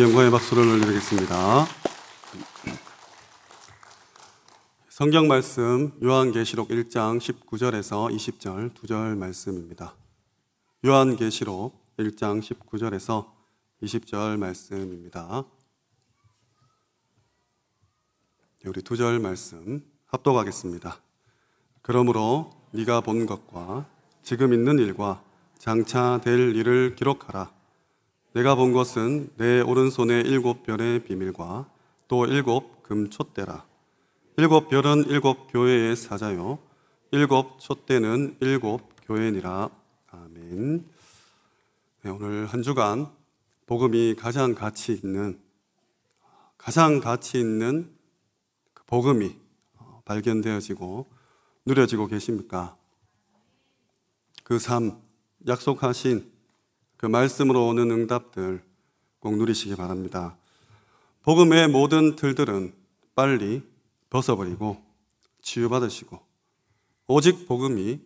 영광의 박수를 올리겠습니다. 성경 말씀 요한계시록 1장 19절에서 20절 두 절 말씀입니다. 요한계시록 1장 19절에서 20절 말씀입니다. 네, 우리 두절 말씀 합독하겠습니다. 그러므로 네가 본 것과 지금 있는 일과 장차 될 일을 기록하라. 내가 본 것은 내오른손의 일곱 별의 비밀과 또 일곱 금촛대라. 일곱 별은 일곱 교회의 사자요. 일곱 촛대는 일곱 교회니라. 아멘. 네, 오늘 한 주간 복음이 가장 가치 있는 가장 가치 있는 그 복음이 어, 발견되어지고 누려지고 계십니까? 그 삶 약속하신 그 말씀으로 오는 응답들 꼭 누리시기 바랍니다. 복음의 모든 틀들은 빨리 벗어버리고 치유받으시고 오직 복음이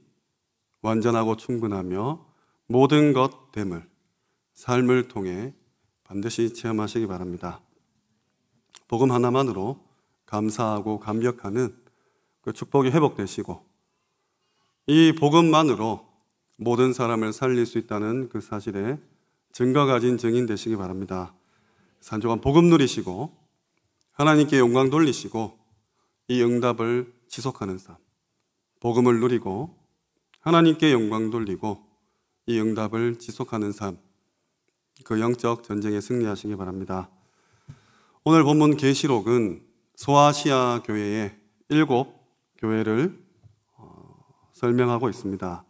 완전하고 충분하며 모든 것 됨을 삶을 통해 반드시 체험하시기 바랍니다. 복음 하나만으로 감사하고 감격하는 그 축복이 회복되시고 이 복음만으로 모든 사람을 살릴 수 있다는 그 사실에 증거 가진 증인 되시기 바랍니다. 한 주간 복음 누리시고 하나님께 영광 돌리시고 이 응답을 지속하는 삶, 복음을 누리고 하나님께 영광 돌리고 이 응답을 지속하는 삶, 그 영적 전쟁에 승리하시기 바랍니다. 오늘 본문 계시록은 소아시아 교회의 일곱 교회를 어, 설명하고 있습니다.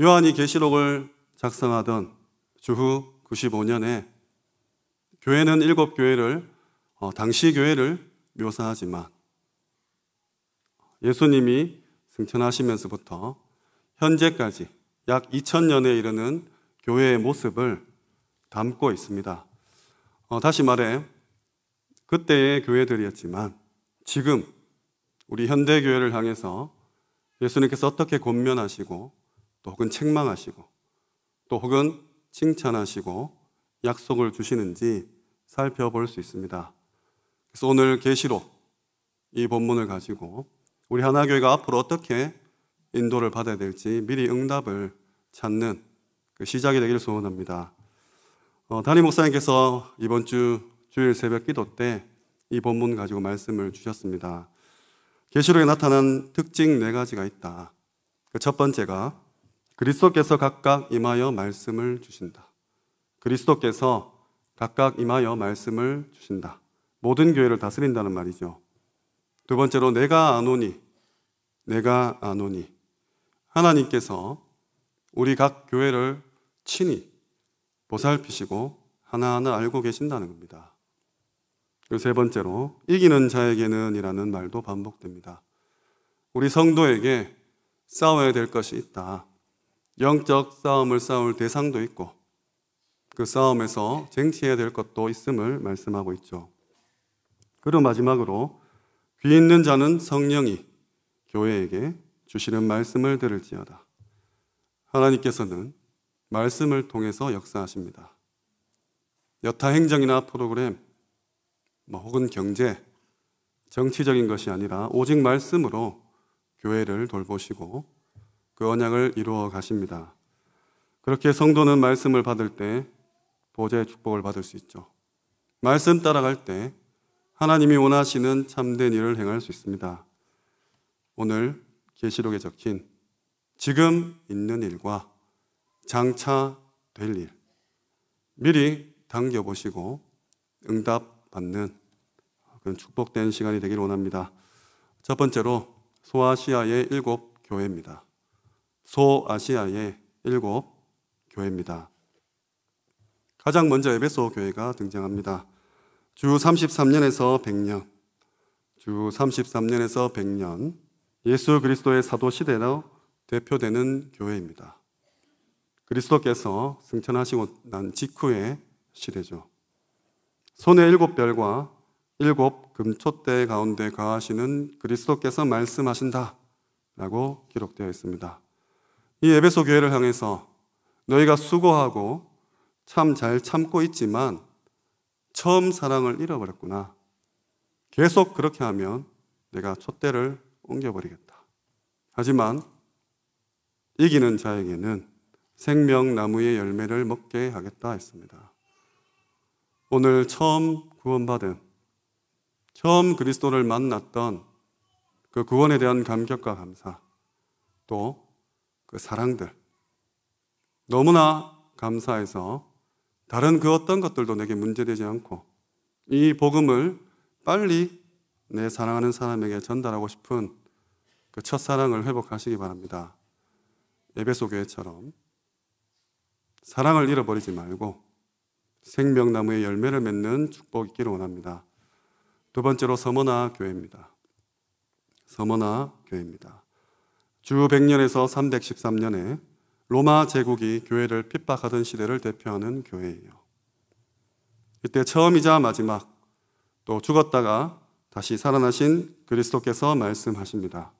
요한이 계시록을 작성하던 주후 95년에 교회는 일곱 교회를 어, 당시 교회를 묘사하지만 예수님이 승천하시면서부터 현재까지 약 2000년에 이르는 교회의 모습을 담고 있습니다. 어, 다시 말해 그때의 교회들이었지만 지금 우리 현대 교회를 향해서 예수님께서 어떻게 권면하시고 또 혹은 책망하시고 또 혹은 칭찬하시고 약속을 주시는지 살펴볼 수 있습니다. 그래서 오늘 계시록 이 본문을 가지고 우리 하나교회가 앞으로 어떻게 인도를 받아야 될지 미리 응답을 찾는 그 시작이 되길 소원합니다. 어, 담임 목사님께서 이번 주 주일 새벽 기도 때 이 본문 가지고 말씀을 주셨습니다. 계시록에 나타난 특징 네 가지가 있다. 그 첫 번째가 그리스도께서 각각 임하여 말씀을 주신다. 그리스도께서 각각 임하여 말씀을 주신다. 모든 교회를 다스린다는 말이죠. 두 번째로 내가 아노니 내가 아노니 하나님께서 우리 각 교회를 친히 보살피시고 하나하나 알고 계신다는 겁니다. 그리고 세 번째로 이기는 자에게는 이라는 말도 반복됩니다. 우리 성도에게 싸워야 될 것이 있다. 영적 싸움을 싸울 대상도 있고 그 싸움에서 쟁취해야 될 것도 있음을 말씀하고 있죠. 그리고 마지막으로 귀 있는 자는 성령이 교회에게 주시는 말씀을 들을지어다. 하나님께서는 말씀을 통해서 역사하십니다. 여타 행정이나 프로그램, 뭐 혹은 경제, 정치적인 것이 아니라 오직 말씀으로 교회를 돌보시고 그 언약을 이루어 가십니다. 그렇게 성도는 말씀을 받을 때 보좌의 축복을 받을 수 있죠. 말씀 따라갈 때 하나님이 원하시는 참된 일을 행할 수 있습니다. 오늘 계시록에 적힌 지금 있는 일과 장차 될 일, 미리 당겨보시고 응답받는 그런 축복된 시간이 되길 원합니다. 첫 번째로 소아시아의 일곱 교회입니다. 소아시아의 일곱 교회입니다. 가장 먼저 에베소 교회가 등장합니다. 주 33년에서 100년, 주 33년에서 100년, 예수 그리스도의 사도 시대로 대표되는 교회입니다. 그리스도께서 승천하시고 난 직후의 시대죠. 손의 일곱 별과 일곱 금초대 가운데 가하시는 그리스도께서 말씀하신다 라고 기록되어 있습니다. 이 에베소 교회를 향해서 너희가 수고하고 참 잘 참고 있지만 처음 사랑을 잃어버렸구나. 계속 그렇게 하면 내가 촛대를 옮겨버리겠다. 하지만 이기는 자에게는 생명나무의 열매를 먹게 하겠다 했습니다. 오늘 처음 구원받은, 처음 그리스도를 만났던 그 구원에 대한 감격과 감사, 또그 사랑들 너무나 감사해서 다른 그 어떤 것들도 내게 문제되지 않고 이 복음을 빨리 내 사랑하는 사람에게 전달하고 싶은 그 첫사랑을 회복하시기 바랍니다. 에베소 교회처럼 사랑을 잃어버리지 말고 생명나무의 열매를 맺는 축복 있기를 원합니다. 두 번째로 서머나 교회입니다. 서머나 교회입니다. 주 100년에서 313년에 로마 제국이 교회를 핍박하던 시대를 대표하는 교회예요. 이때 처음이자 마지막 또 죽었다가 다시 살아나신 그리스도께서 말씀하십니다.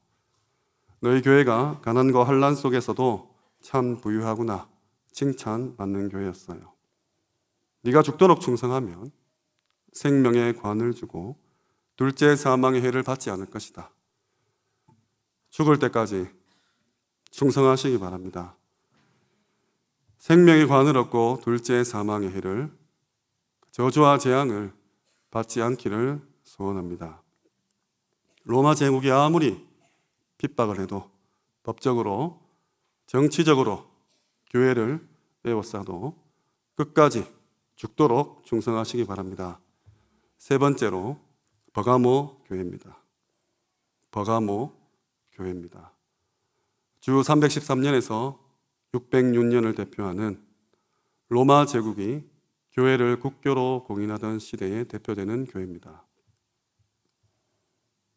너희 교회가 가난과 환란 속에서도 참 부유하구나 칭찬받는 교회였어요. 네가 죽도록 충성하면 생명의 관을 주고 둘째 사망의 해를 받지 않을 것이다. 죽을 때까지 충성하시기 바랍니다. 생명의 관을 얻고 둘째 사망의 해를 저주와 재앙을 받지 않기를 소원합니다. 로마 제국이 아무리 핍박을 해도 법적으로 정치적으로 교회를 에워싸도 끝까지 죽도록 충성하시기 바랍니다. 세 번째로 버가모 교회입니다. 버가모 교회입니다. 주 313년에서 606년을 대표하는 로마 제국이 교회를 국교로 공인하던 시대에 대표되는 교회입니다.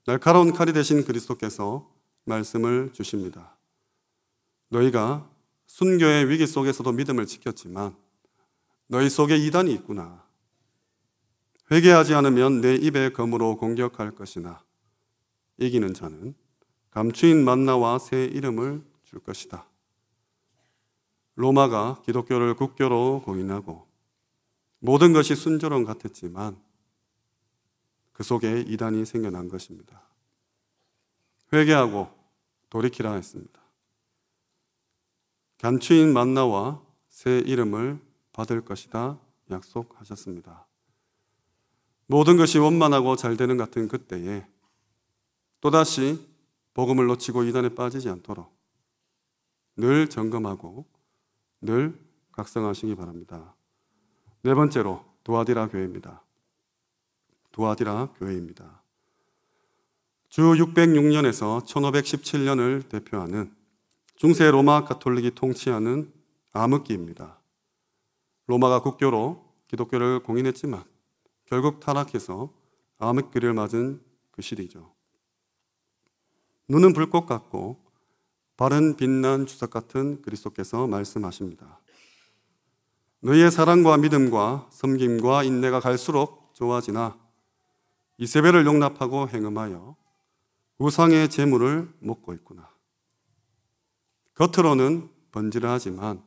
날카로운 칼이 되신 그리스도께서 말씀을 주십니다. 너희가 순교의 위기 속에서도 믿음을 지켰지만 너희 속에 이단이 있구나. 회개하지 않으면 내 입에 검으로 공격할 것이나 이기는 자는 감추인 만나와 새 이름을 줄 것이다. 로마가 기독교를 국교로 고인하고 모든 것이 순조로 같았지만 그 속에 이단이 생겨난 것입니다. 회개하고 돌이키라 했습니다. 감추인 만나와 새 이름을 받을 것이다 약속하셨습니다. 모든 것이 원만하고 잘 되는 같은 그때에 또다시 복음을 놓치고 이단에 빠지지 않도록 늘 점검하고 늘 각성하시기 바랍니다. 네 번째로 도아디라 교회입니다. 도아디라 교회입니다. 주 606년에서 1517년을 대표하는 중세 로마 가톨릭이 통치하는 암흑기입니다. 로마가 국교로 기독교를 공인했지만 결국 타락해서 암흑기를 맞은 그 시대죠. 눈은 불꽃 같고 발은 빛난 주석 같은 그리스도께서 말씀하십니다. 너희의 사랑과 믿음과 섬김과 인내가 갈수록 좋아지나 이세벨을 용납하고 행음하여 우상의 재물을 먹고 있구나. 겉으로는 번지르하지만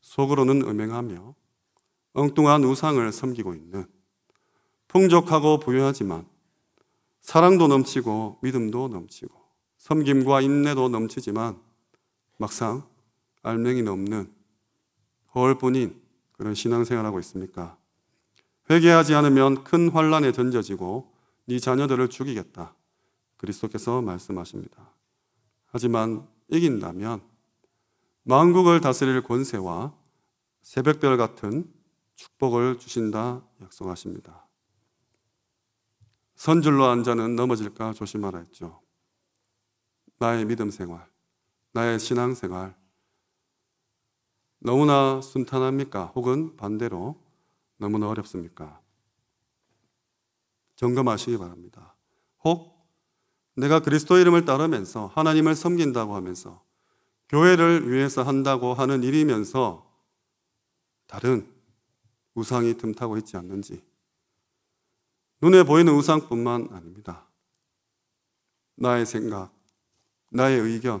속으로는 음행하며 엉뚱한 우상을 섬기고 있는 풍족하고 부유하지만 사랑도 넘치고 믿음도 넘치고 섬김과 인내도 넘치지만 막상 알맹이 넘는 허울뿐인 그런 신앙생활하고 있습니까? 회개하지 않으면 큰 환란에 던져지고 네 자녀들을 죽이겠다. 그리스도께서 말씀하십니다. 하지만 이긴다면 만국을 다스릴 권세와 새벽별 같은 축복을 주신다 약속하십니다. 선줄로 한 자는 넘어질까 조심하라 했죠. 나의 믿음 생활, 나의 신앙 생활, 너무나 순탄합니까? 혹은 반대로 너무나 어렵습니까? 점검하시기 바랍니다. 혹 내가 그리스도 이름을 따르면서 하나님을 섬긴다고 하면서 교회를 위해서 한다고 하는 일이면서 다른 우상이 틈타고 있지 않는지 눈에 보이는 우상뿐만 아닙니다. 나의 생각, 나의 의견,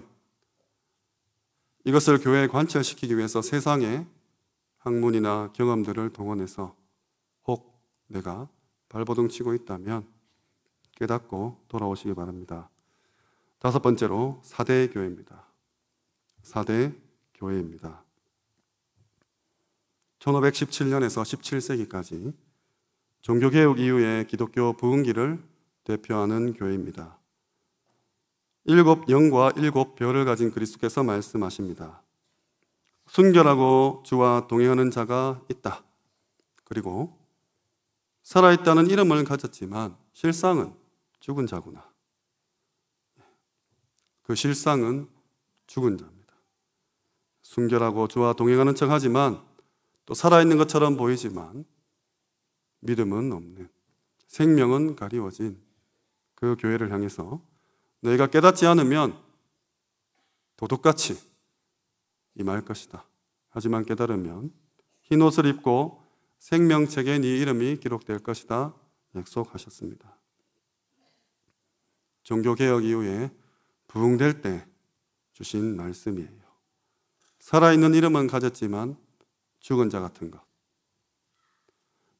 이것을 교회에 관철시키기 위해서 세상의 학문이나 경험들을 동원해서 혹 내가 발버둥 치고 있다면 깨닫고 돌아오시기 바랍니다. 다섯 번째로 4대 교회입니다. 4대 교회입니다. 1517년에서 17세기까지 종교개혁 이후의 기독교 부흥기를 대표하는 교회입니다. 일곱 영과 일곱 별을 가진 그리스도께서 말씀하십니다. 순결하고 주와 동행하는 자가 있다. 그리고 살아있다는 이름을 가졌지만 실상은 죽은 자구나. 그 실상은 죽은 자입니다. 순결하고 주와 동행하는 척 하지만 또 살아있는 것처럼 보이지만 믿음은 없는 생명은 가리워진 그 교회를 향해서 너희가 깨닫지 않으면 도둑같이 임할 것이다. 하지만 깨달으면 흰 옷을 입고 생명책에 네 이름이 기록될 것이다. 약속하셨습니다. 종교개혁 이후에 부흥될 때 주신 말씀이에요. 살아있는 이름은 가졌지만 죽은 자 같은 것.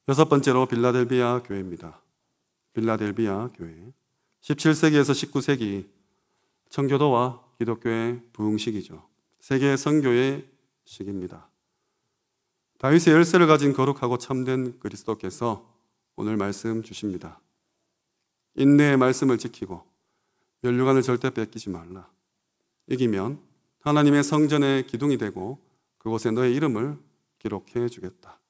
여섯 번째로 빌라델비아 교회입니다. 빌라델비아 교회. 17세기에서 19세기 청교도와 기독교의 부흥식이죠. 세계 선교의 시기입니다. 다윗의 열쇠를 가진 거룩하고 참된 그리스도께서 오늘 말씀 주십니다. 인내의 말씀을 지키고 면류관을 절대 뺏기지 말라. 이기면 하나님의 성전의 기둥이 되고 그곳에 너의 이름을 기록해 주겠다.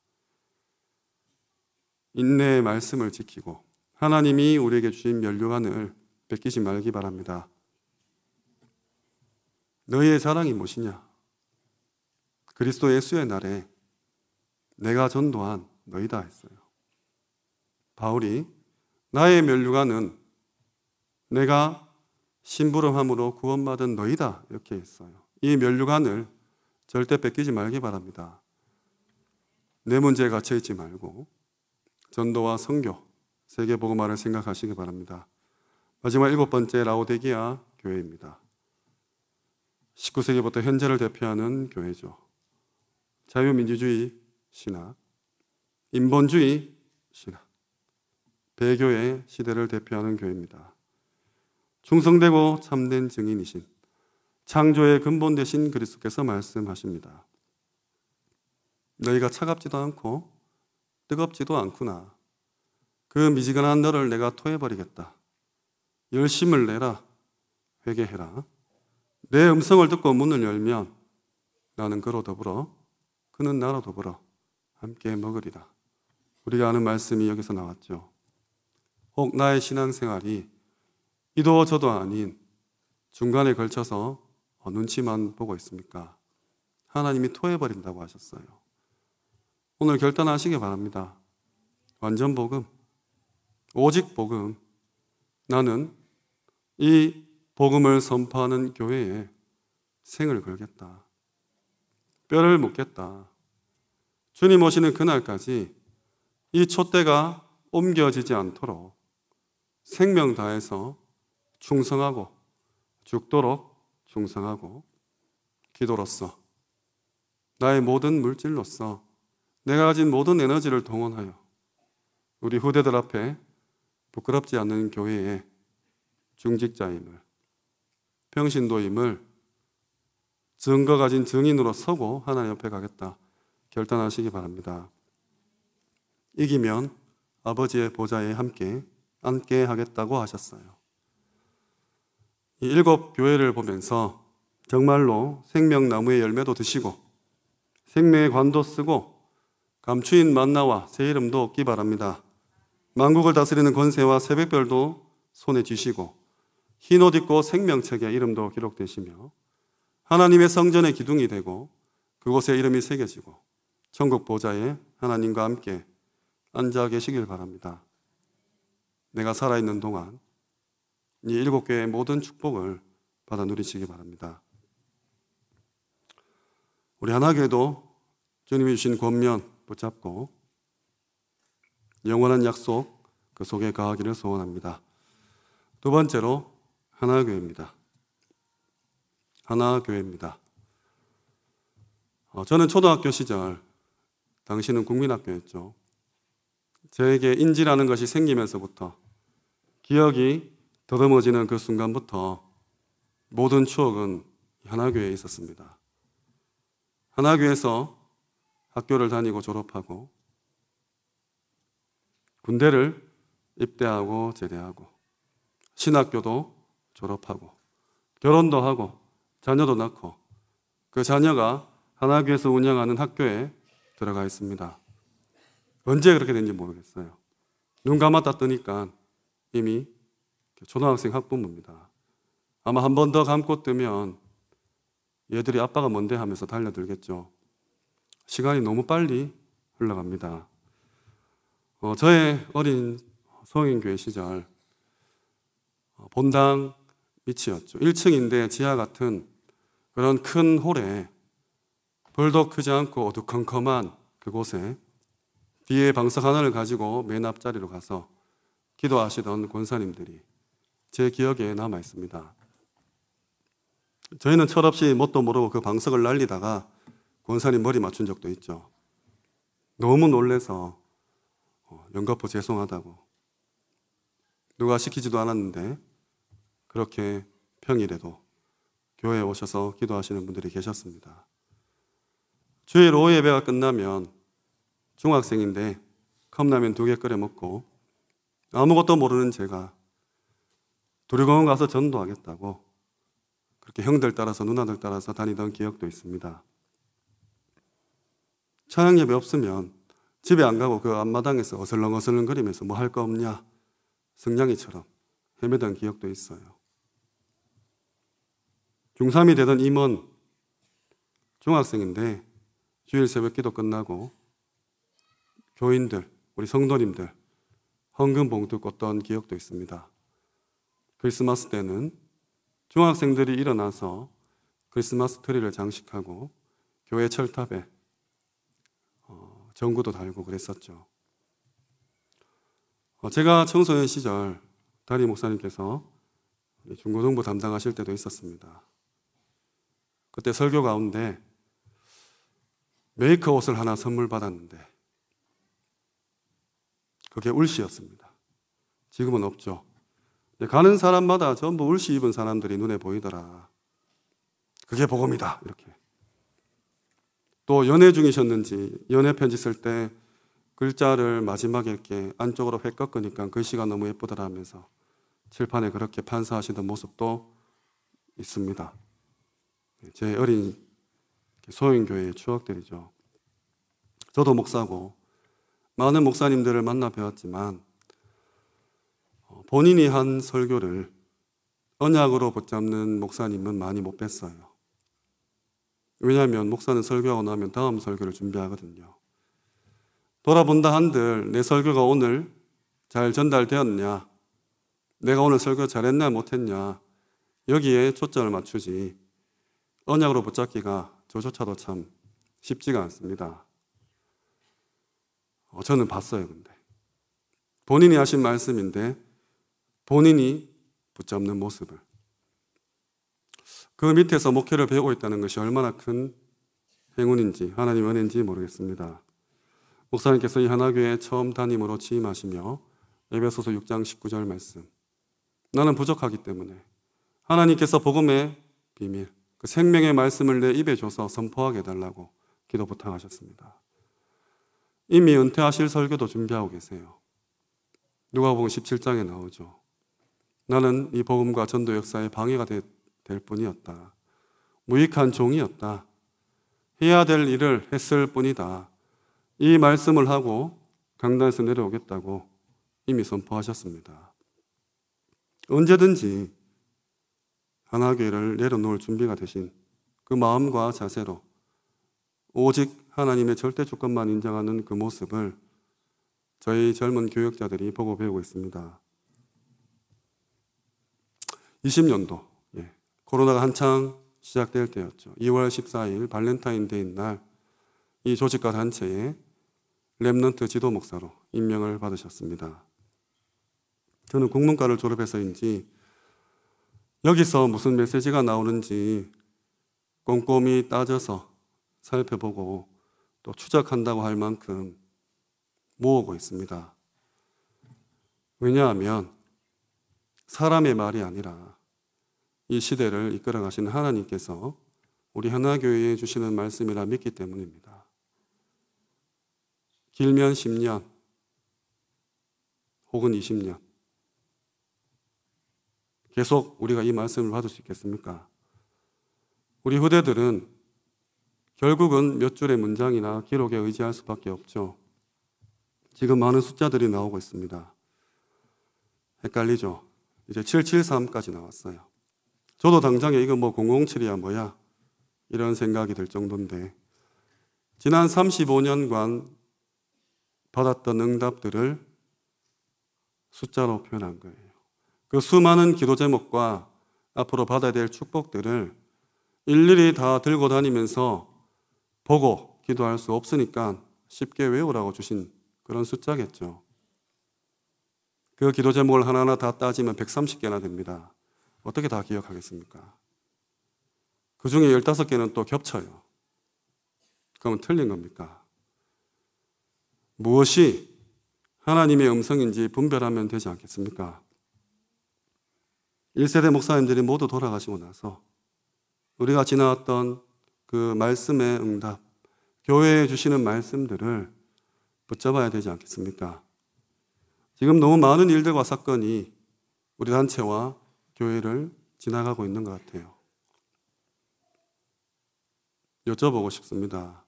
인내의 말씀을 지키고 하나님이 우리에게 주신 면류관을 베끼지 말기 바랍니다. 너희의 사랑이 무엇이냐? 그리스도 예수의 날에 내가 전도한 너희다 했어요. 바울이 나의 면류관은 내가 심부름함으로 구원받은 너희다 이렇게 했어요. 이 면류관을 절대 뺏기지 말기 바랍니다. 내 문제에 갇혀 있지 말고 전도와 선교 세계복음화을 생각하시기 바랍니다. 마지막 일곱 번째 라오데기아 교회입니다. 19세기부터 현재를 대표하는 교회죠. 자유민주주의 신학, 인본주의 신학, 배교의 시대를 대표하는 교회입니다. 충성되고 참된 증인이신 창조의 근본 되신 그리스도께서 말씀하십니다. 너희가 차갑지도 않고 뜨겁지도 않구나. 그 미지근한 너를 내가 토해버리겠다. 열심을 내라. 회개해라. 내 음성을 듣고 문을 열면 나는 그로 더불어 그는 나로 더불어 함께 먹으리라. 우리가 아는 말씀이 여기서 나왔죠. 혹 나의 신앙생활이 이도 저도 아닌 중간에 걸쳐서 어, 눈치만 보고 있습니까? 하나님이 토해버린다고 하셨어요. 오늘 결단하시기 바랍니다. 완전 복음. 오직 복음. 나는 이 복음을 선포하는 교회에 생을 걸겠다. 뼈를 묻겠다. 주님 오시는 그날까지 이 촛대가 옮겨지지 않도록 생명 다해서 충성하고 죽도록 충성하고 기도로서 나의 모든 물질로서 내가 가진 모든 에너지를 동원하여 우리 후대들 앞에 부끄럽지 않은 교회의 중직자임을 평신도임을 증거 가진 증인으로 서고 하나님 옆에 가겠다 결단하시기 바랍니다. 이기면 아버지의 보좌에 함께 앉게 하겠다고 하셨어요. 이 일곱 교회를 보면서 정말로 생명나무의 열매도 드시고 생명의 관도 쓰고 감추인 만나와 새 이름도 얻기 바랍니다. 만국을 다스리는 권세와 새벽별도 손에 쥐시고 흰 옷 입고 생명책에 이름도 기록되시며 하나님의 성전의 기둥이 되고 그곳에 이름이 새겨지고 천국 보좌에 하나님과 함께 앉아 계시길 바랍니다. 내가 살아있는 동안 이 일곱 개의 모든 축복을 받아 누리시기 바랍니다. 우리 하나교회도 주님이 주신 권면 붙잡고 영원한 약속 그 속에 가하기를 소원합니다. 두 번째로 하나교회입니다. 하나교회입니다. 어, 저는 초등학교 시절 당신은 국민학교였죠. 저에게 인지라는 것이 생기면서부터 기억이 더듬어지는 그 순간부터 모든 추억은 하나교회에 있었습니다. 하나교회에서 학교를 다니고 졸업하고 군대를 입대하고 제대하고 신학교도 졸업하고 결혼도 하고 자녀도 낳고 그 자녀가 하나교에서 운영하는 학교에 들어가 있습니다. 언제 그렇게 된지 모르겠어요. 눈 감았다 뜨니까 이미 초등학생 학부모입니다. 아마 한 번 더 감고 뜨면 얘들이 아빠가 뭔데 하면서 달려들겠죠. 시간이 너무 빨리 흘러갑니다. 어, 저의 어린 성인교회 시절 어, 본당 밑이었죠. 1층인데 지하 같은 그런 큰 홀에 벌도 크지 않고 어두컴컴한 그곳에 뒤에 방석 하나를 가지고 맨 앞자리로 가서 기도하시던 권사님들이 제 기억에 남아 있습니다. 저희는 철없이 뭣도 모르고 그 방석을 날리다가 권사님 머리 맞춘 적도 있죠. 너무 놀래서 어, 연거포 죄송하다고 누가 시키지도 않았는데 그렇게 평일에도 교회에 오셔서 기도하시는 분들이 계셨습니다. 주일 오후 예배가 끝나면 중학생인데 컵라면 두 개 끓여 먹고 아무것도 모르는 제가 도리공원 가서 전도하겠다고 그렇게 형들 따라서 누나들 따라서 다니던 기억도 있습니다. 찬양 예배 없으면 집에 안 가고 그 앞마당에서 어슬렁어슬렁거리면서 뭐 할 거 없냐 성냥이처럼 헤매던 기억도 있어요. 중3이 되던 임원 중학생인데 주일 새벽 기도 끝나고 교인들, 우리 성도님들 헌금 봉투 꽂던 기억도 있습니다. 크리스마스 때는 중학생들이 일어나서 크리스마스 트리를 장식하고 교회 철탑에 전구도 달고 그랬었죠. 어, 제가 청소년 시절 다리 목사님께서 중고정보 담당하실 때도 있었습니다. 그때 설교 가운데 메이크 옷을 하나 선물 받았는데 그게 울시였습니다. 지금은 없죠. 가는 사람마다 전부 울시 입은 사람들이 눈에 보이더라. 그게 복음이다. 이렇게. 또 연애 중이셨는지 연애 편지 쓸 때 글자를 마지막에 이렇게 안쪽으로 회 꺾으니까 글씨가 너무 예쁘더라면서 칠판에 그렇게 판사하시던 모습도 있습니다. 네, 제 어린 소영교회의 추억들이죠. 저도 목사고 많은 목사님들을 만나 배웠지만 어, 본인이 한 설교를 언약으로 붙잡는 목사님은 많이 못 뵀어요. 왜냐하면 목사는 설교하고 나면 다음 설교를 준비하거든요. 돌아본다 한들 내 설교가 오늘 잘 전달되었냐? 내가 오늘 설교 잘했냐 못했냐? 여기에 초점을 맞추지 언약으로 붙잡기가 저조차도 참 쉽지가 않습니다. 어, 저는 봤어요, 근데. 본인이 하신 말씀인데 본인이 붙잡는 모습을. 그 밑에서 목회를 배우고 있다는 것이 얼마나 큰 행운인지 하나님 은혜인지 모르겠습니다. 목사님께서 이 하나교회 처음 담임으로 취임하시며 에베소서 6장 19절 말씀 나는 부족하기 때문에 하나님께서 복음의 비밀 그 생명의 말씀을 내 입에 줘서 선포하게 해달라고 기도 부탁하셨습니다. 이미 은퇴하실 설교도 준비하고 계세요. 누가복음 17장에 나오죠. 나는 이 복음과 전도 역사에 방해가 될 뿐이었다. 무익한 종이었다. 해야 될 일을 했을 뿐이다. 이 말씀을 하고 강단에서 내려오겠다고 이미 선포하셨습니다. 언제든지 하교회를 내려놓을 준비가 되신 그 마음과 자세로 오직 하나님의 절대 주권만 인정하는 그 모습을 저희 젊은 교육자들이 보고 배우고 있습니다. 20년도 코로나가 한창 시작될 때였죠. 2월 14일 발렌타인데이 날 이 조직과 단체에랩런트 지도 목사로 임명을 받으셨습니다. 저는 국문과를 졸업해서인지 여기서 무슨 메시지가 나오는지 꼼꼼히 따져서 살펴보고 또 추적한다고 할 만큼 모으고 있습니다. 왜냐하면 사람의 말이 아니라 이 시대를 이끌어 가신 하나님께서 우리 하나교회에 주시는 말씀이라 믿기 때문입니다. 길면 10년 혹은 20년 계속 우리가 이 말씀을 받을 수 있겠습니까? 우리 후대들은 결국은 몇 줄의 문장이나 기록에 의지할 수밖에 없죠. 지금 많은 숫자들이 나오고 있습니다. 헷갈리죠? 이제 773까지 나왔어요. 저도 당장에 이거 뭐 007이야 뭐야 이런 생각이 들 정도인데 지난 35년간 받았던 응답들을 숫자로 표현한 거예요. 그 수많은 기도 제목과 앞으로 받아야 될 축복들을 일일이 다 들고 다니면서 보고 기도할 수 없으니까 쉽게 외우라고 주신 그런 숫자겠죠. 그 기도 제목을 하나하나 다 따지면 130개나 됩니다. 어떻게 다 기억하겠습니까? 그 중에 15개는 또 겹쳐요. 그러면 틀린 겁니까? 무엇이 하나님의 음성인지 분별하면 되지 않겠습니까? 1세대 목사님들이 모두 돌아가시고 나서 우리가 지나왔던 그 말씀의 응답, 교회에 주시는 말씀들을 붙잡아야 되지 않겠습니까? 지금 너무 많은 일들과 사건이 우리 단체와 교회를 지나가고 있는 것 같아요. 여쭤보고 싶습니다.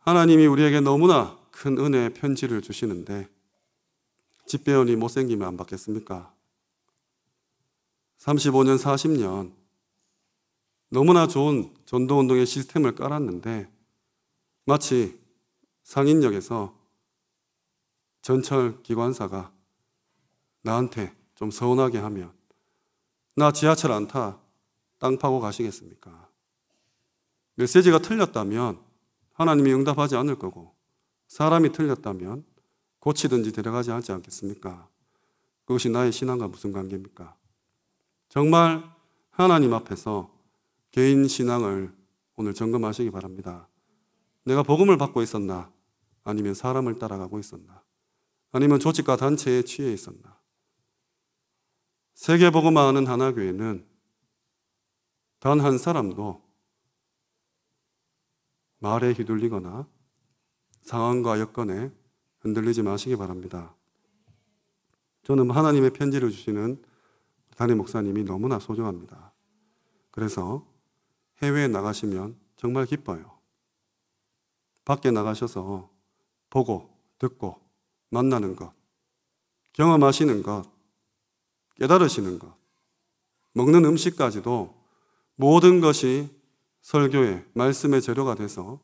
하나님이 우리에게 너무나 큰 은혜의 편지를 주시는데 집배원이 못생기면 안 받겠습니까? 35년, 40년 너무나 좋은 전도운동의 시스템을 깔았는데 마치 상인역에서 전철 기관사가 나한테 좀 서운하게 하면 나 지하철 안 타. 땅 파고 가시겠습니까? 메시지가 틀렸다면 하나님이 응답하지 않을 거고 사람이 틀렸다면 고치든지 데려가지 않지 않겠습니까? 그것이 나의 신앙과 무슨 관계입니까? 정말 하나님 앞에서 개인 신앙을 오늘 점검하시기 바랍니다. 내가 복음을 받고 있었나? 아니면 사람을 따라가고 있었나? 아니면 조직과 단체에 취해 있었나? 세계보고화하는 하나교회는 단 한 사람도 말에 휘둘리거나 상황과 여건에 흔들리지 마시기 바랍니다. 저는 하나님의 편지를 주시는 담임 목사님이 너무나 소중합니다. 그래서 해외에 나가시면 정말 기뻐요. 밖에 나가셔서 보고, 듣고, 만나는 것, 경험하시는 것, 깨달으시는 것, 먹는 음식까지도 모든 것이 설교의 말씀의 재료가 돼서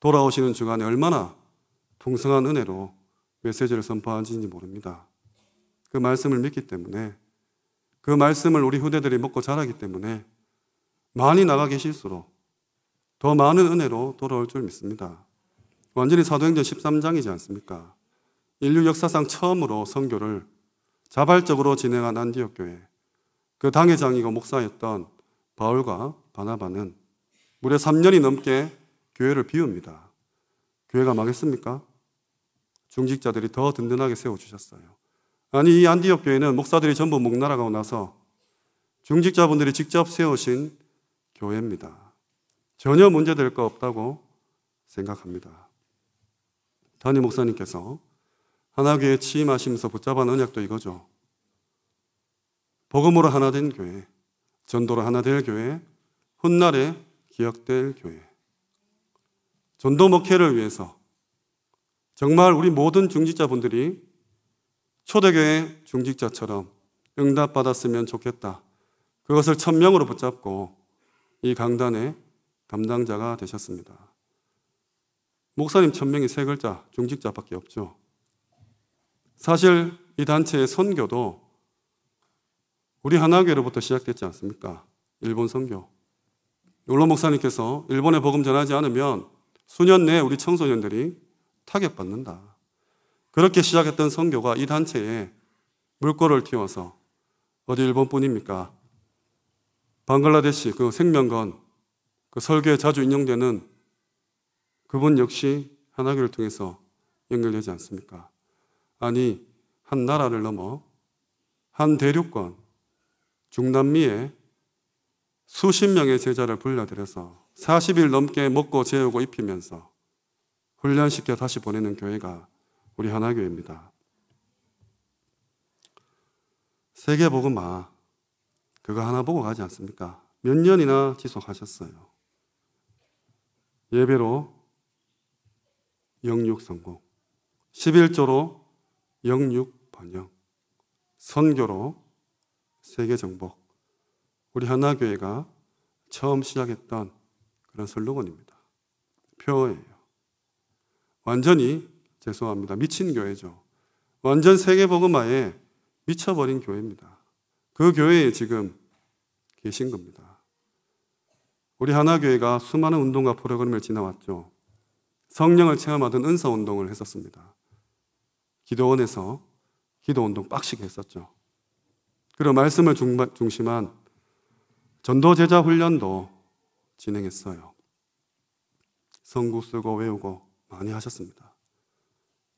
돌아오시는 주간에 얼마나 풍성한 은혜로 메시지를 선포하는지 모릅니다. 그 말씀을 믿기 때문에 그 말씀을 우리 후대들이 먹고 자라기 때문에 많이 나가 계실수록 더 많은 은혜로 돌아올 줄 믿습니다. 완전히 사도행전 13장이지 않습니까? 인류 역사상 처음으로 성교를 자발적으로 진행한 안디옥 교회 그 당회장이고 목사였던 바울과 바나바는 무려 3년이 넘게 교회를 비웁니다. 교회가 망했습니까? 중직자들이 더 든든하게 세워주셨어요. 아니 이 안디옥 교회는 목사들이 전부 목 날아가고 나서 중직자분들이 직접 세우신 교회입니다. 전혀 문제될 거 없다고 생각합니다. 단임 목사님께서 하나교회 취임하시면서 붙잡은 언약도 이거죠. 복음으로 하나 된 교회, 전도로 하나 될 교회, 훗날에 기억될 교회. 전도 목회를 위해서 정말 우리 모든 중직자분들이 초대교회 중직자처럼 응답받았으면 좋겠다. 그것을 천명으로 붙잡고 이 강단의 담당자가 되셨습니다. 목사님 천명이 세 글자, 중직자밖에 없죠. 사실 이 단체의 선교도 우리 하나교로부터 시작됐지 않습니까? 일본 선교. 울론 목사님께서 일본에 복음 전하지 않으면 수년 내에 우리 청소년들이 타격받는다. 그렇게 시작했던 선교가 이 단체에 물꼬를 튀어서 어디 일본뿐입니까? 방글라데시 그 생명건 그 설교에 자주 인용되는 그분 역시 하나교를 통해서 연결되지 않습니까? 아니 한 나라를 넘어 한 대륙권 중남미에 수십 명의 제자를 불러들여서 40일 넘게 먹고 재우고 입히면서 훈련시켜 다시 보내는 교회가 우리 하나교회입니다. 세계복음화 그거 하나 보고 가지 않습니까? 몇 년이나 지속하셨어요. 예배로 영육 성공, 11조로 영육 번영, 선교로 세계 정복. 우리 하나교회가 처음 시작했던 그런 슬로건입니다. 표예요. 완전히 죄송합니다. 미친 교회죠. 완전 세계 복음화에 미쳐버린 교회입니다. 그 교회에 지금 계신 겁니다. 우리 하나교회가 수많은 운동과 프로그램을 지나왔죠. 성령을 체험하던 은사 운동을 했었습니다. 기도원에서 기도 운동 빡시게 했었죠. 그리고 말씀을 중심한 전도 제자 훈련도 진행했어요. 성구 쓰고 외우고 많이 하셨습니다.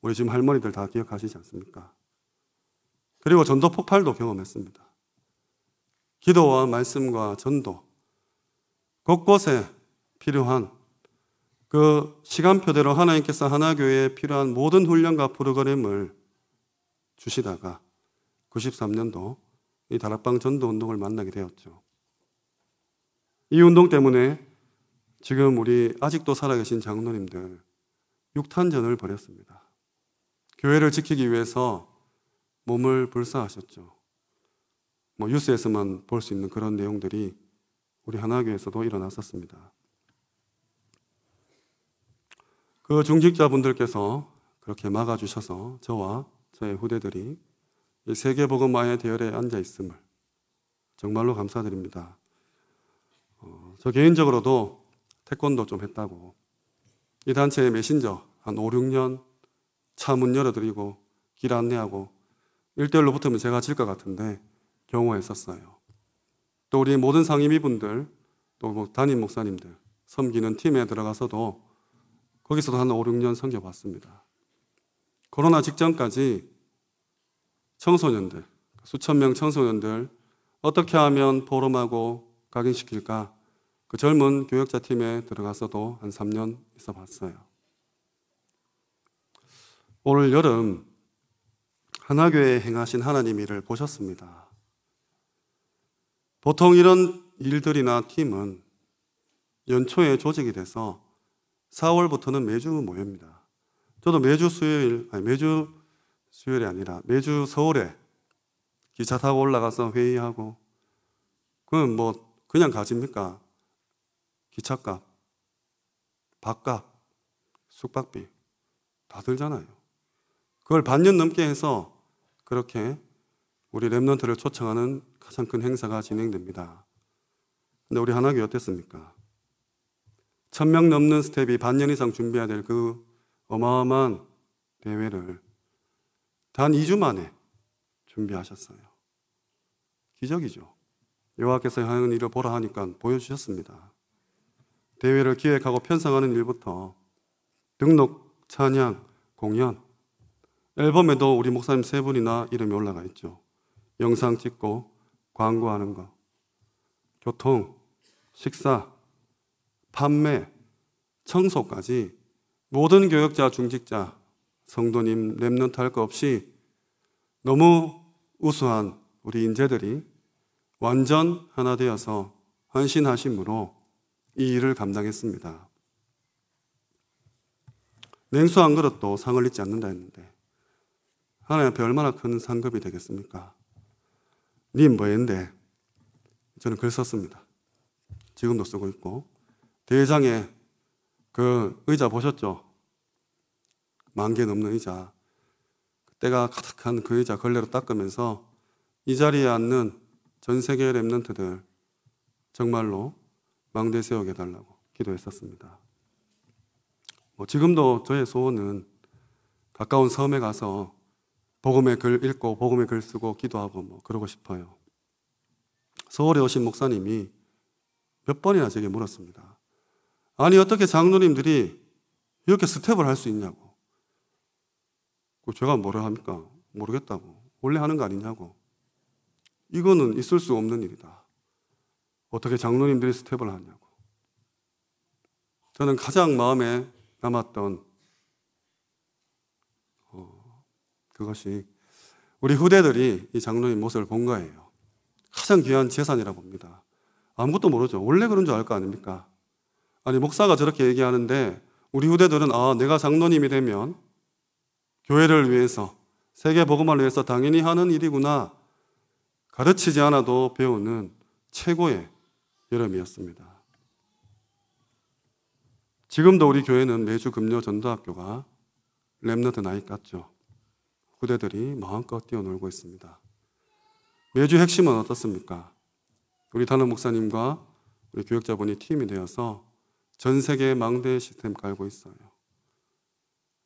우리 지금 할머니들 다 기억하시지 않습니까? 그리고 전도 폭발도 경험했습니다. 기도와 말씀과 전도, 곳곳에 필요한 그 시간표대로 하나님께서 하나교회에 필요한 모든 훈련과 프로그램을 주시다가 93년도 이 다락방 전도 운동을 만나게 되었죠. 이 운동 때문에 지금 우리 아직도 살아계신 장로님들 육탄전을 벌였습니다. 교회를 지키기 위해서 몸을 불사하셨죠. 뭐 뉴스에서만 볼 수 있는 그런 내용들이 우리 하나교에서도 일어났었습니다. 그 중직자분들께서 그렇게 막아주셔서 저와 저의 후대들이 이세계복음마의 대열에 앉아 있음을 정말로 감사드립니다. 어, 저 개인적으로도 태권도 좀 했다고 이 단체의 메신저 한 5, 6년 차 문 열어드리고 길 안내하고 일대일로 붙으면 제가 질 것 같은데 경호했었어요. 또 우리 모든 상임위분들 또 뭐 담임 목사님들 섬기는 팀에 들어가서도 거기서도 한 5, 6년 섬겨봤습니다. 코로나 직전까지 청소년들, 수천 명 청소년들 어떻게 하면 포럼하고 각인시킬까? 그 젊은 교역자 팀에 들어가서도 한 3년 있어 봤어요. 올 여름 하나교회에 행하신 하나님 일을 보셨습니다. 보통 이런 일들이나 팀은 연초에 조직이 돼서 4월부터는 매주 모여입니다. 저도 매주 수요일, 아니 매주 수요일이 아니라 매주 서울에 기차 타고 올라가서 회의하고 그건 뭐 그냥 가집니까? 기차값, 밥값, 숙박비 다 들잖아요. 그걸 반년 넘게 해서 그렇게 우리 랩런트를 초청하는 가장 큰 행사가 진행됩니다. 근데 우리 한학교 어땠습니까? 천명 넘는 스텝이 반년 이상 준비해야 될 그 어마어마한 대회를 단 2주 만에 준비하셨어요. 기적이죠. 여호와께서 하는 일을 보라 하니까 보여주셨습니다. 대회를 기획하고 편성하는 일부터 등록, 찬양, 공연, 앨범에도 우리 목사님 세 분이나 이름이 올라가 있죠. 영상 찍고 광고하는 거, 교통, 식사, 판매, 청소까지 모든 교역자, 중직자, 성도님, 랩런트 할것 없이 너무 우수한 우리 인재들이 완전 하나 되어서 헌신하심으로 이 일을 감당했습니다. 냉수 한 그릇도 상을 잊지 않는다 했는데 하나님 앞에 얼마나 큰 상급이 되겠습니까? 님 뭐인데 저는 글 썼습니다. 지금도 쓰고 있고 대회장에 그 의자 보셨죠? 만 개 넘는 의자. 때가 가득한 그 의자 걸레로 닦으면서 이 자리에 앉는 전 세계 랩런트들 정말로 망대 세우게 해달라고 기도했었습니다. 뭐 지금도 저의 소원은 가까운 섬에 가서 복음의 글 읽고 복음의 글 쓰고 기도하고 뭐 그러고 싶어요. 서울에 오신 목사님이 몇 번이나 제게 물었습니다. 아니 어떻게 장로님들이 이렇게 스텝을 할 수 있냐고. 제가 뭐라 합니까? 모르겠다고. 원래 하는 거 아니냐고. 이거는 있을 수 없는 일이다. 어떻게 장로님들이 스텝을 하냐고. 저는 가장 마음에 남았던 어, 그것이 우리 후대들이 이 장로님 모습을 본 거예요. 가장 귀한 재산이라 봅니다. 아무것도 모르죠. 원래 그런 줄 알 거 아닙니까? 아니 목사가 저렇게 얘기하는데 우리 후대들은 아 내가 장로님이 되면 교회를 위해서 세계 복음을 위해서 당연히 하는 일이구나 가르치지 않아도 배우는 최고의 여름이었습니다. 지금도 우리 교회는 매주 금요 전도학교가 랩너드 나이 같죠. 후대들이 마음껏 뛰어놀고 있습니다. 매주 핵심은 어떻습니까? 우리 단원 목사님과 우리 교육자분이 팀이 되어서 전 세계에 망대 시스템 깔고 있어요.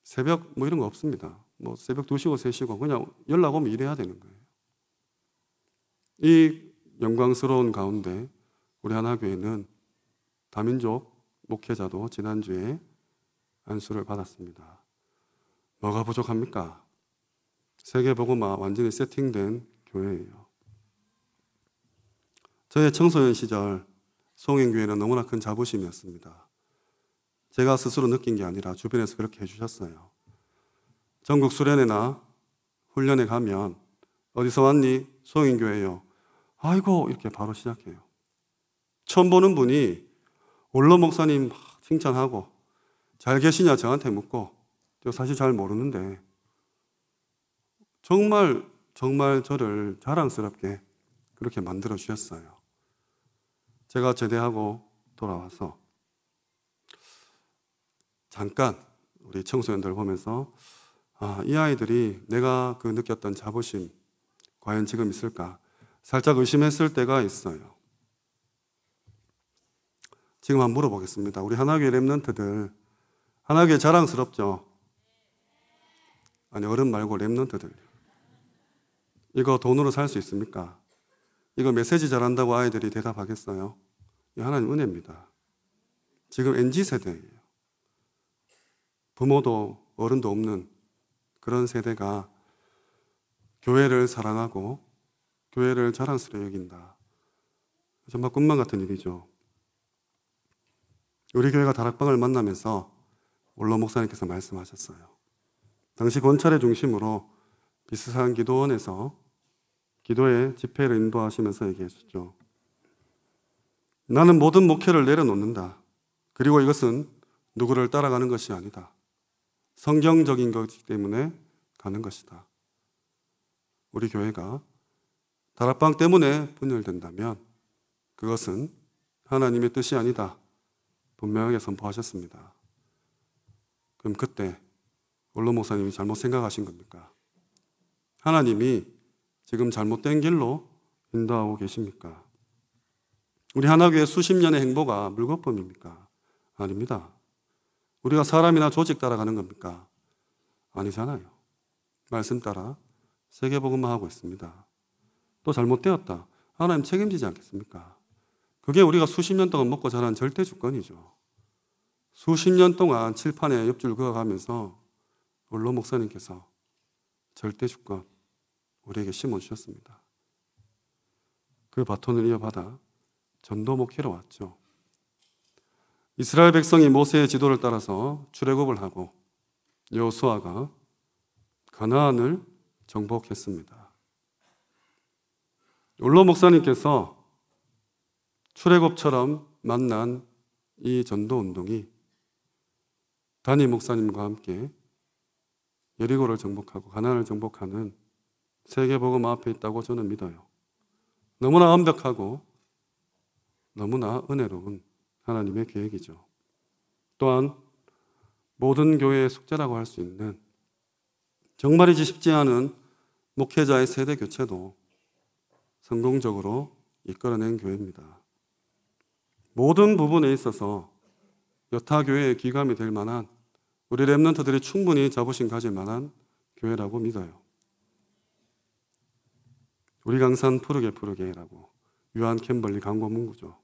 새벽 뭐 이런 거 없습니다. 뭐 새벽 2시고 3시고 그냥 연락 오면 일해야 되는 거예요. 이 영광스러운 가운데 우리 하나교회는 다민족 목회자도 지난주에 안수를 받았습니다. 뭐가 부족합니까? 세계보고마 완전히 세팅된 교회예요. 저의 청소년 시절 송행교회는 너무나 큰 자부심이었습니다. 제가 스스로 느낀 게 아니라 주변에서 그렇게 해주셨어요. 전국 수련회나 훈련에 가면 어디서 왔니? 송인교회요. 아이고 이렇게 바로 시작해요. 처음 보는 분이 원로 목사님 칭찬하고 잘 계시냐 저한테 묻고 저 사실 잘 모르는데 정말 정말 저를 자랑스럽게 그렇게 만들어 주셨어요. 제가 제대하고 돌아와서 잠깐 우리 청소년들 보면서 아, 이 아이들이 내가 그 느꼈던 자부심 과연 지금 있을까 살짝 의심했을 때가 있어요. 지금 한번 물어보겠습니다. 우리 하나교회 랩런트들 하나교회 자랑스럽죠? 아니 어른 말고 랩런트들 이거 돈으로 살 수 있습니까? 이거 메시지 잘한다고 아이들이 대답하겠어요? 하나님 은혜입니다. 지금 NG 세대예요. 부모도 어른도 없는 그런 세대가 교회를 사랑하고 교회를 자랑스레 여긴다. 정말 꿈만 같은 일이죠. 우리 교회가 다락방을 만나면서 올로 목사님께서 말씀하셨어요. 당시 권찰의 중심으로 비스산 기도원에서 기도에 집회를 인도하시면서 얘기했었죠. 나는 모든 목회를 내려놓는다. 그리고 이것은 누구를 따라가는 것이 아니다. 성경적인 것이기 때문에 가는 것이다. 우리 교회가 다락방 때문에 분열된다면 그것은 하나님의 뜻이 아니다. 분명하게 선포하셨습니다. 그럼 그때 원로 목사님이 잘못 생각하신 겁니까? 하나님이 지금 잘못된 길로 인도하고 계십니까? 우리 하나교회 수십 년의 행보가 물거품입니까? 아닙니다. 우리가 사람이나 조직 따라가는 겁니까? 아니잖아요. 말씀 따라 세계복음만 하고 있습니다. 또 잘못되었다. 하나님 책임지지 않겠습니까? 그게 우리가 수십 년 동안 먹고 자란 절대 주권이죠. 수십 년 동안 칠판에 옆줄 그어가면서 원로 목사님께서 절대 주권, 우리에게 심어 주셨습니다. 그 바톤을 이어받아 전도 목회로 왔죠. 이스라엘 백성이 모세의 지도를 따라서 출애굽을 하고 여호수아가 가나안을 정복했습니다. 올로 목사님께서 출애굽처럼 만난 이 전도 운동이 단임 목사님과 함께 예리고를 정복하고 가나안을 정복하는 세계복음 앞에 있다고 저는 믿어요. 너무나 엄격하고 너무나 은혜로운 하나님의 계획이죠. 또한 모든 교회의 숙제라고 할 수 있는 정말이지 쉽지 않은 목회자의 세대 교체도 성공적으로 이끌어낸 교회입니다. 모든 부분에 있어서 여타 교회에 귀감이 될 만한 우리 랩런트들이 충분히 자부심 가질 만한 교회라고 믿어요. 우리 강산 푸르게 푸르게라고 유한 캠벌리 광고 문구죠.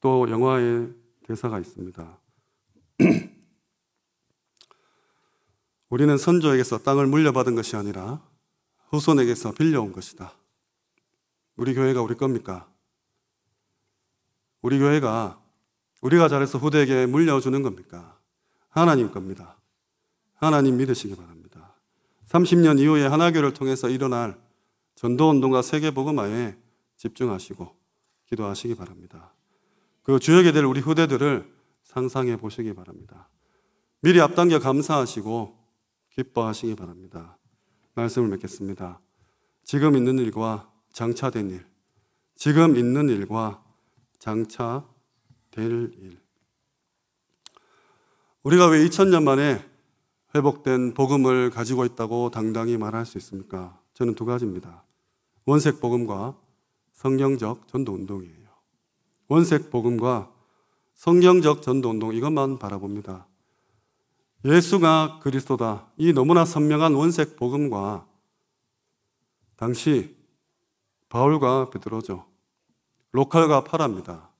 또 영화의 대사가 있습니다. 우리는 선조에게서 땅을 물려받은 것이 아니라 후손에게서 빌려온 것이다. 우리 교회가 우리 겁니까? 우리 교회가 우리가 잘해서 후대에게 물려주는 겁니까? 하나님 겁니다. 하나님 믿으시기 바랍니다. 30년 이후에 하나교를 통해서 일어날 전도운동과 세계복음화에 집중하시고 기도하시기 바랍니다. 그 주역이 될 우리 후대들을 상상해 보시기 바랍니다. 미리 앞당겨 감사하시고 기뻐하시기 바랍니다. 말씀을 맺겠습니다. 지금 있는 일과 장차된 일, 지금 있는 일과 장차 될 일. 우리가 왜 2000년 만에 회복된 복음을 가지고 있다고 당당히 말할 수 있습니까? 저는 두 가지입니다. 원색 복음과 성경적 전도 운동이에요. 원색 복음과 성경적 전도 운동 이것만 바라봅니다. 예수가 그리스도다. 이 너무나 선명한 원색 복음과 당시 바울과 베드로죠. 로컬과 파랍니다.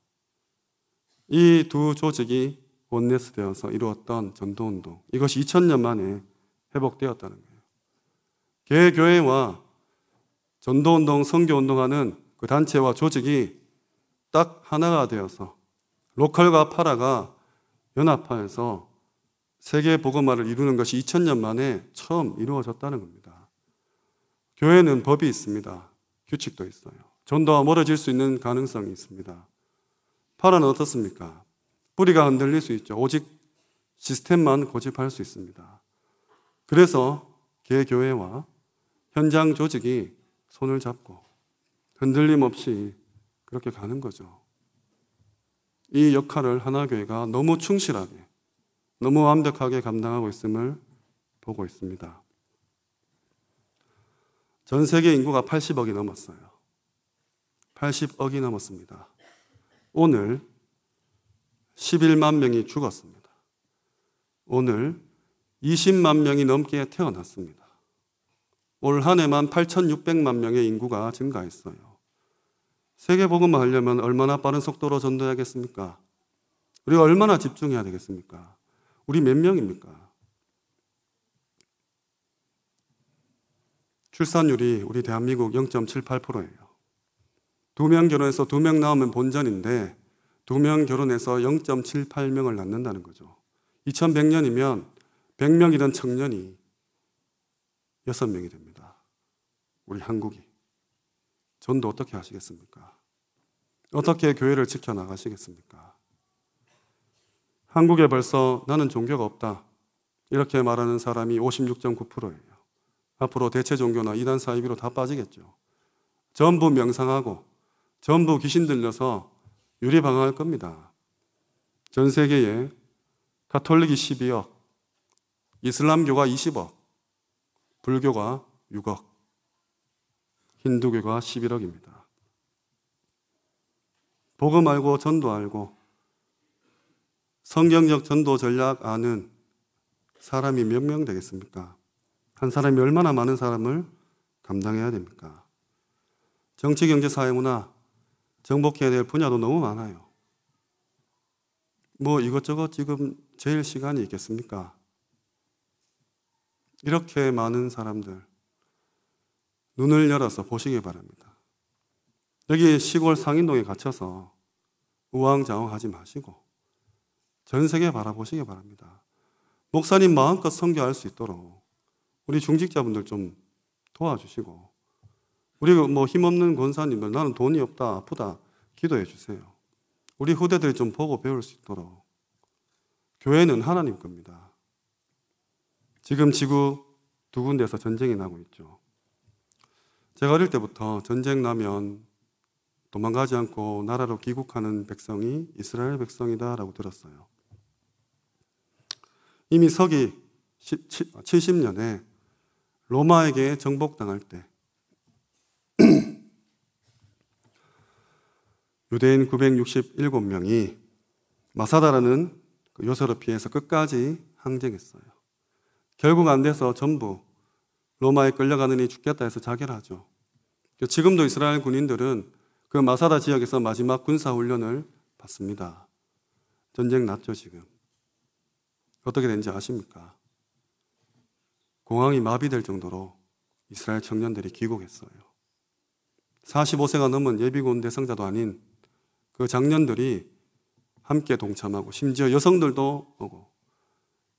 이 두 조직이 원내스 되어서 이루었던 전도 운동. 이것이 2000년 만에 회복되었다는 거예요. 개교회와 전도운동, 성교운동하는그 단체와 조직이 딱 하나가 되어서 로컬과 파라가 연합하여서 세계 보음말을 이루는 것이 2000년 만에 처음 이루어졌다는 겁니다. 교회는 법이 있습니다. 규칙도 있어요. 전도와 멀어질 수 있는 가능성이 있습니다. 파라는 어떻습니까? 뿌리가 흔들릴 수 있죠. 오직 시스템만 고집할 수 있습니다. 그래서 개교회와 현장 조직이 손을 잡고 흔들림 없이 그렇게 가는 거죠. 이 역할을 하나교회가 너무 충실하게, 너무 완벽하게 감당하고 있음을 보고 있습니다. 전 세계 인구가 80억이 넘었어요. 80억이 넘었습니다. 오늘 11만 명이 죽었습니다. 오늘 20만 명이 넘게 태어났습니다. 올한 해만 8,600만 명의 인구가 증가했어요. 세계 복음을 하려면 얼마나 빠른 속도로 전도해야겠습니까? 우리 얼마나 집중해야 되겠습니까? 우리 몇 명입니까? 출산율이 우리 대한민국 0.78%예요. 두 명 결혼해서 두명 낳으면 본전인데 두 명 결혼해서 0.78명을 낳는다는 거죠. 2100년이면 100명이던 청년이 6명이 됩니다. 우리 한국이. 전도 어떻게 하시겠습니까? 어떻게 교회를 지켜나가시겠습니까? 한국에 벌써 나는 종교가 없다. 이렇게 말하는 사람이 56.9%예요. 앞으로 대체 종교나 이단 사이비로 다 빠지겠죠. 전부 명상하고 전부 귀신 들려서 유리방황할 겁니다. 전 세계에 가톨릭이 12억, 이슬람교가 20억, 불교가 6억, 힌두교가 11억입니다. 복음 알고 전도 알고 성경적 전도 전략 아는 사람이 몇 명 되겠습니까? 한 사람이 얼마나 많은 사람을 감당해야 됩니까? 정치, 경제, 사회, 문화 정복해야 될 분야도 너무 많아요. 뭐 이것저것 지금 제일 시간이 있겠습니까? 이렇게 많은 사람들 눈을 열어서 보시기 바랍니다. 여기 시골 상인동에 갇혀서 우왕좌왕하지 마시고 전 세계 바라보시기 바랍니다. 목사님 마음껏 선교할 수 있도록 우리 중직자분들 좀 도와주시고 우리 뭐 힘없는 권사님들 나는 돈이 없다 아프다 기도해 주세요. 우리 후대들이 좀 보고 배울 수 있도록 교회는 하나님 겁니다. 지금 지구 두 군데서 전쟁이 나고 있죠. 제가 어릴 때부터 전쟁 나면 도망가지 않고 나라로 귀국하는 백성이 이스라엘 백성이다라고 들었어요. 이미 서기 70년에 아, 로마에게 정복당할 때 유대인 967명이 마사다라는 그 요새로 피해서 끝까지 항쟁했어요. 결국 안 돼서 전부 로마에 끌려가느니 죽겠다 해서 자결하죠. 그러니까 지금도 이스라엘 군인들은 그 마사다 지역에서 마지막 군사훈련을 받습니다. 전쟁 났죠, 지금. 어떻게 된지 아십니까? 공항이 마비될 정도로 이스라엘 청년들이 귀국했어요. 45세가 넘은 예비군 대상자도 아닌 그 장년들이 함께 동참하고 심지어 여성들도 오고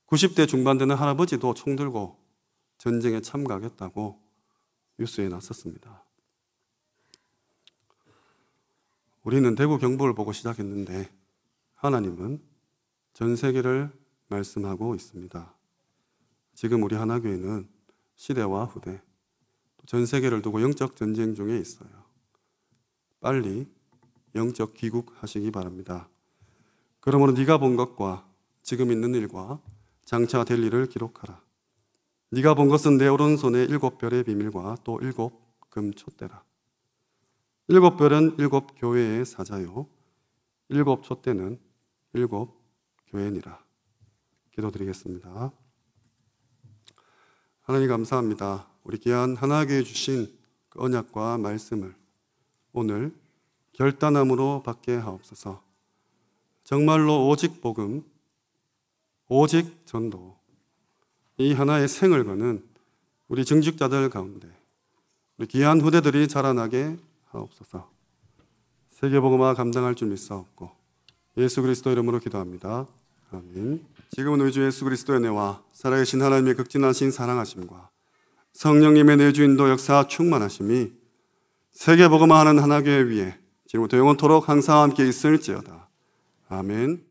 90대 중반 되는 할아버지도 총 들고 전쟁에 참가하겠다고 뉴스에 났었습니다. 우리는 대구 경북을 보고 시작했는데 하나님은 전 세계를 말씀하고 있습니다. 지금 우리 하나교회는 시대와 후대, 전 세계를 두고 영적 전쟁 중에 있어요. 빨리 영적 귀국하시기 바랍니다. 그러므로 네가 본 것과 지금 있는 일과 장차 될 일을 기록하라. 네가 본 것은 내오른손의 일곱 별의 비밀과 또 일곱 금초대라 일곱 별은 일곱 교회의 사자요. 일곱 촛대는 일곱 교회니라. 기도드리겠습니다. 하나님 감사합니다. 우리 귀한 하나교회 주신 그 언약과 말씀을 오늘 결단함으로 받게 하옵소서. 정말로 오직 복음, 오직 전도, 이 하나의 생을 거는 우리 정직자들 가운데 우리 귀한 후대들이 자라나게 하옵소서. 세계복음화 감당할 줄 믿사옵고 예수 그리스도 이름으로 기도합니다. 아멘. 지금은 우리 주 예수 그리스도의 은와 살아계신 하나님의 극진하신 사랑하심과 성령님의 내주인도 역사 충만하심이 세계복음화하는 하나교회 위에 지금부터 영원토록 항상 함께 있을지어다. 아멘.